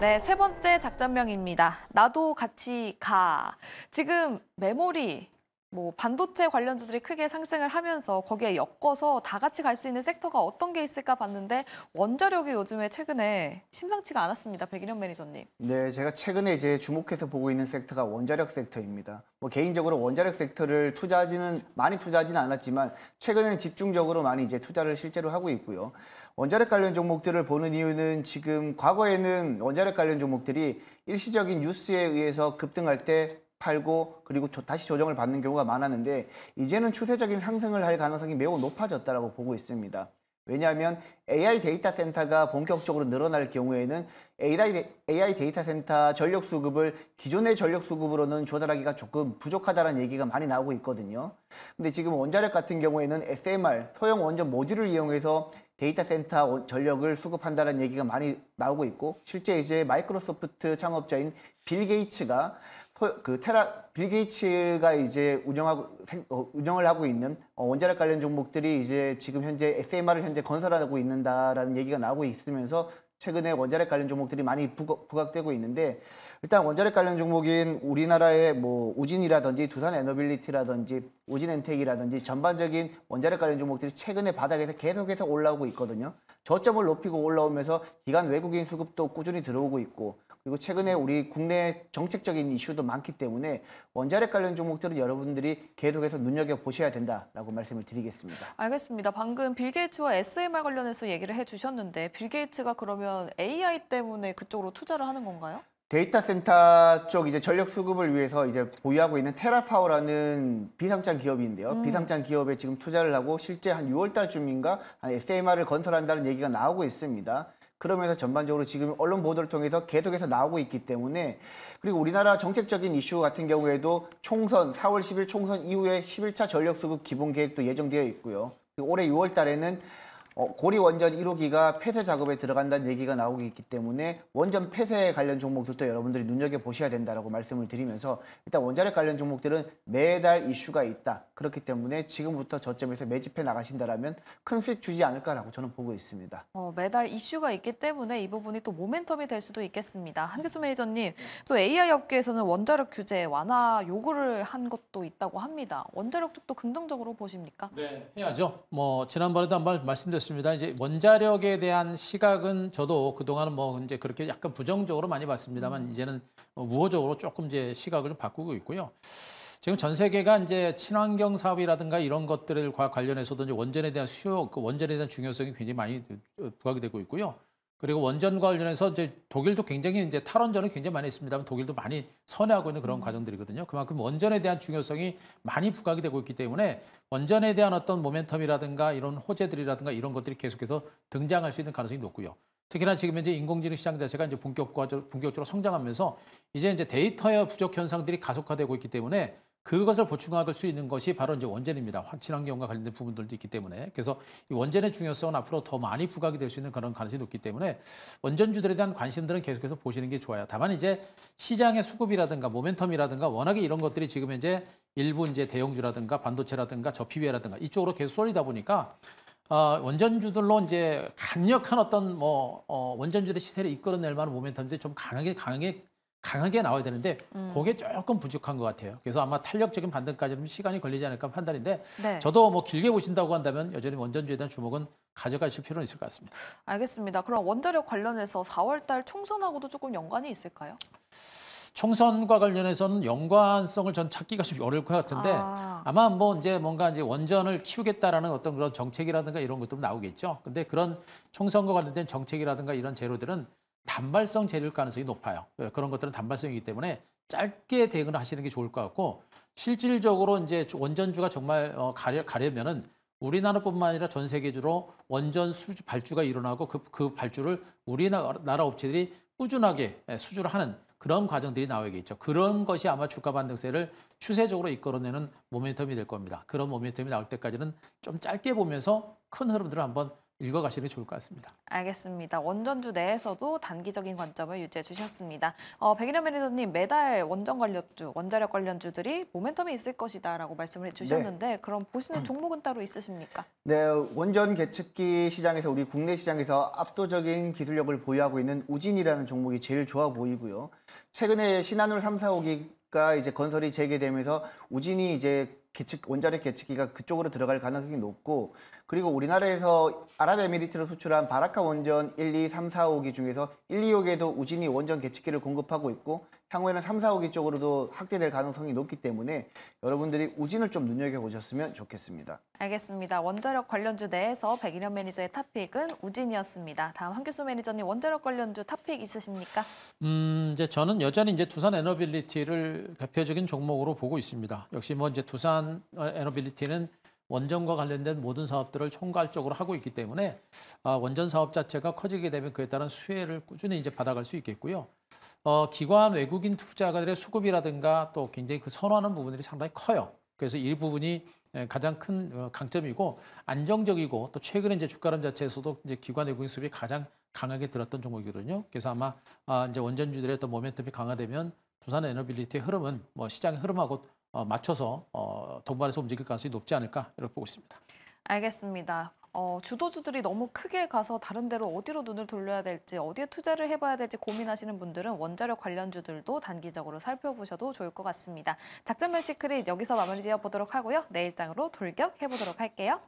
네, 세 번째 작전명입니다. 나도 같이 가. 지금 메모리, 뭐 반도체 관련주들이 크게 상승을 하면서 거기에 엮어서 다 같이 갈 수 있는 섹터가 어떤 게 있을까 봤는데 원자력이 요즘에 최근에 심상치가 않았습니다. 백일현 매니저님. 네, 제가 최근에 이제 주목해서 보고 있는 섹터가 원자력 섹터입니다. 뭐 개인적으로 원자력 섹터를 투자하지는 많이 투자하지는 않았지만 최근에는 집중적으로 많이 이제 투자를 실제로 하고 있고요. 원자력 관련 종목들을 보는 이유는 지금 과거에는 원자력 관련 종목들이 일시적인 뉴스에 의해서 급등할 때 팔고 그리고 다시 조정을 받는 경우가 많았는데 이제는 추세적인 상승을 할 가능성이 매우 높아졌다라고 보고 있습니다. 왜냐하면 AI 데이터 센터가 본격적으로 늘어날 경우에는 AI, AI 데이터 센터 전력 수급을 기존의 전력 수급으로는 조달하기가 조금 부족하다는 얘기가 많이 나오고 있거든요. 근데 지금 원자력 같은 경우에는 SMR, 소형 원전 모듈을 이용해서 데이터 센터 전력을 수급한다는 얘기가 많이 나오고 있고 실제 이제 마이크로소프트 창업자인 빌 게이츠가 그 테라 빌 게이츠가 이제 운영하고 생, 어, 운영을 하고 있는 어, 원자력 관련 종목들이 이제 지금 현재 SMR을 현재 건설하고 있는다라는 얘기가 나오고 있으면서 최근에 원자력 관련 종목들이 많이 부각, 되고 있는데 일단 원자력 관련 종목인 우리나라의 뭐 우진이라든지 두산 에너빌리티라든지 우진엔텍이라든지 전반적인 원자력 관련 종목들이 최근에 바닥에서 계속해서 올라오고 있거든요. 저점을 높이고 올라오면서 기간 외국인 수급도 꾸준히 들어오고 있고 그리고 최근에 우리 국내 정책적인 이슈도 많기 때문에 원자력 관련 종목들은 여러분들이 계속해서 눈여겨보셔야 된다라고 말씀을 드리겠습니다. 알겠습니다. 방금 빌 게이츠와 SMR 관련해서 얘기를 해주셨는데 빌 게이츠가 그러면 AI 때문에 그쪽으로 투자를 하는 건가요? 데이터 센터 쪽 이제 전력 수급을 위해서 이제 보유하고 있는 테라파워라는 비상장 기업인데요. 음. 비상장 기업에 지금 투자를 하고 실제 한 6월 달쯤인가 한 SMR을 건설한다는 얘기가 나오고 있습니다. 그러면서 전반적으로 지금 언론 보도를 통해서 계속해서 나오고 있기 때문에 그리고 우리나라 정책적인 이슈 같은 경우에도 총선 4월 10일 총선 이후에 11차 전력수급 기본 계획도 예정되어 있고요. 올해 6월 달에는 어, 고리 원전 1호기가 폐쇄 작업에 들어간다는 얘기가 나오고 있기 때문에 원전 폐쇄 관련 종목들도 여러분들이 눈여겨 보셔야 된다라고 말씀을 드리면서 일단 원자력 관련 종목들은 매달 이슈가 있다. 그렇기 때문에 지금부터 저점에서 매집해 나가신다라면 큰 수익 주지 않을까라고 저는 보고 있습니다. 어, 매달 이슈가 있기 때문에 이 부분이 또 모멘텀이 될 수도 있겠습니다. 한교수 매니저님, 또 AI 업계에서는 원자력 규제 완화 요구를 한 것도 있다고 합니다. 원자력 쪽도 긍정적으로 보십니까? 네, 해야죠. 뭐 지난번에도 한 번 말씀드렸 말씀드습니다 이제 원자력에 대한 시각은 저도 그동안은 뭐 이제 그렇게 약간 부정적으로 많이 봤습니다만 음. 이제는 뭐 우호적으로 조금 이제 시각을 좀 바꾸고 있고요. 지금 전 세계가 이제 친환경 사업이라든가 이런 것들과 관련해서도 이제 원전에 대한 수요, 그 원전에 대한 중요성이 굉장히 많이 부각이 되고 있고요. 그리고 원전과 관련해서 이제 독일도 굉장히 이제 탈원전을 굉장히 많이 했습니다만 독일도 많이 선회하고 있는 그런 음. 과정들이거든요. 그만큼 원전에 대한 중요성이 많이 부각이 되고 있기 때문에 원전에 대한 어떤 모멘텀이라든가 이런 호재들이라든가 이런 것들이 계속해서 등장할 수 있는 가능성이 높고요. 특히나 지금 현재 인공지능 시장 자체가 이제 본격적으로, 본격적으로 성장하면서 이제 이제 데이터의 부족 현상들이 가속화되고 있기 때문에 그것을 보충할 수 있는 것이 바로 이제 원전입니다. 확실한 경우가 관련된 부분들도 있기 때문에 그래서 이 원전의 중요성은 앞으로 더 많이 부각이 될 수 있는 그런 가능성이 높기 때문에 원전주들에 대한 관심들은 계속해서 보시는 게 좋아요. 다만 이제 시장의 수급이라든가 모멘텀이라든가 워낙에 이런 것들이 지금 이제 일부 이제 대형주라든가 반도체라든가 저피비라든가 이쪽으로 계속 쏠리다 보니까 어, 원전주들로 이제 강력한 어떤 뭐 어, 원전주의 시세를 이끌어낼 만한 모멘텀들이 좀 강하게 강하게 강하게 나와야 되는데 음. 그게 조금 부족한 것 같아요. 그래서 아마 탄력적인 반등까지는 시간이 걸리지 않을까 판단인데 네. 저도 뭐 길게 보신다고 한다면 여전히 원전주에 대한 주목은 가져가실 필요는 있을 것 같습니다. 알겠습니다. 그럼 원자력 관련해서 4월달 총선하고도 조금 연관이 있을까요? 총선과 관련해서는 연관성을 전 찾기가 좀 어려울 것 같은데 아. 마뭐 이제 뭔가 이제 원전을 키우겠다라는 어떤 그런 정책이라든가 이런 것도 나오겠죠. 근데 그런 총선과 관련된 정책이라든가 이런 재료들은 단발성 재료일 가능성이 높아요. 예, 그런 것들은 단발성이기 때문에 짧게 대응을 하시는 게 좋을 것 같고 실질적으로 이제 원전주가 정말 어, 가려, 가려면은 우리나라뿐만 아니라 전 세계적으로 원전 수주 발주가 일어나고 그, 그 발주를 우리나라 업체들이 꾸준하게 예, 수주를 하는 그런 과정들이 나오겠죠. 그런 것이 아마 주가 반등세를 추세적으로 이끌어내는 모멘텀이 될 겁니다. 그런 모멘텀이 나올 때까지는 좀 짧게 보면서 큰 흐름들을 한번 읽어가시는 게 좋을 것 같습니다. 알겠습니다. 원전주 내에서도 단기적인 관점을 유지해 주셨습니다. 어, 백일현 매니저님 매달 원전 관련주, 원자력 관련주들이 모멘텀이 있을 것이다 라고 말씀을 해주셨는데 네. 그럼 보시는 종목은 따로 있으십니까? 네, 원전 개측기 시장에서 우리 국내 시장에서 압도적인 기술력을 보유하고 있는 우진이라는 종목이 제일 좋아 보이고요. 최근에 신한울 3, 4호기가 이제 건설이 재개되면서 우진이 이제 개측 원자력 개측기가 그쪽으로 들어갈 가능성이 높고 그리고 우리나라에서 아랍에미리트로 수출한 바라카 원전 1, 2, 3, 4호기 중에서 1, 2호기에도 우진이 원전 개측기를 공급하고 있고 향후에는 3, 4호기 쪽으로도 확대될 가능성이 높기 때문에 여러분들이 우진을 좀 눈여겨보셨으면 좋겠습니다. 알겠습니다. 원자력 관련주 내에서 백일현 매니저의 탑픽은 우진이었습니다. 다음 한규수 매니저님 원자력 관련주 탑픽 있으십니까? 음, 이제 저는 여전히 이제 두산 에너빌리티를 대표적인 종목으로 보고 있습니다. 역시 뭐 이제 두산 에너빌리티는 원전과 관련된 모든 사업들을 총괄적으로 하고 있기 때문에 아, 원전 사업 자체가 커지게 되면 그에 따른 수혜를 꾸준히 이제 받아갈 수 있겠고요. 어, 기관 외국인 투자가들의 수급이라든가 또 굉장히 그 선호하는 부분들이 상당히 커요. 그래서 이 부분이 예, 가장 큰 어, 강점이고 안정적이고 또 최근에 이제 주가름 자체에서도 이제 기관 외국인 수급이 가장 강하게 들었던 종목이거든요. 그래서 아마 아, 이제 원전주들의 또 모멘텀이 강화되면 부산 에너빌리티의 흐름은 뭐 시장의 흐름하고 어, 맞춰서 어, 동반해서 움직일 가능성이 높지 않을까 이렇게 보고 있습니다. 알겠습니다. 어, 주도주들이 너무 크게 가서 다른 데로 어디로 눈을 돌려야 될지 어디에 투자를 해봐야 될지 고민하시는 분들은 원자력 관련주들도 단기적으로 살펴보셔도 좋을 것 같습니다. 작전 매시크릿 여기서 마무리 지어보도록 하고요. 내일장으로 돌격해보도록 할게요.